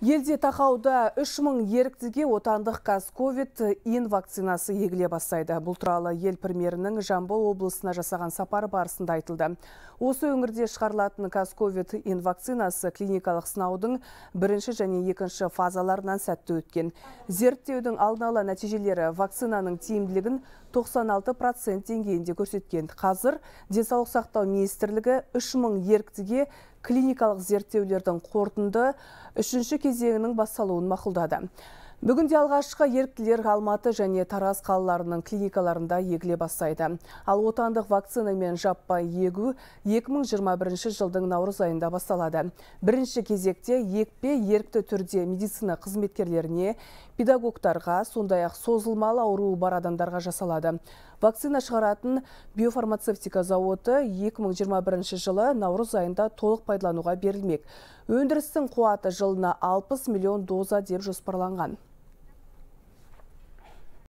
Елде тақауда 3000 еріктіге отандық қаз ин вакцинасы егіле бастайды. Бұл туралы ел премьерінің Жамбыл облысына жасаған сапар барысында айтылды. Осы өңірде шығарылатын қаз ин вакцинасы клиникалық сынаудың бірінші және екінші фазаларынан сәтті өткен. Зерттеудің алдын ала нәтижелері вакцинаның тиімділігін 96% деңгейінде көрсеткен. Қазір денсаулық сақтау министрлігі 3000 еріктіге клиникалық зерттеулердің қорытынды үшінші кезеңінің басталуын мақұлдады Бүгінде алғашқы еріктілер Алматы және Тараз қалаларының клиникаларында егіле бастайды. Ал отандық вакцинамен жаппай егу 2021 жылдың наурыз айында басталады. Бірінші кезекте екпе ерікті түрде медицина қызметкерлеріне, педагогтарға, сондаяқ ақ созылмалы ауруы бар адамдарға жасалады. Вакцина шығаратын биофармацевтика зауыты 2021 жылы наурыз айында толық пайдалануға берілмек. Өндірістің қуаты жылына 60 миллион доза деп жоспарланған.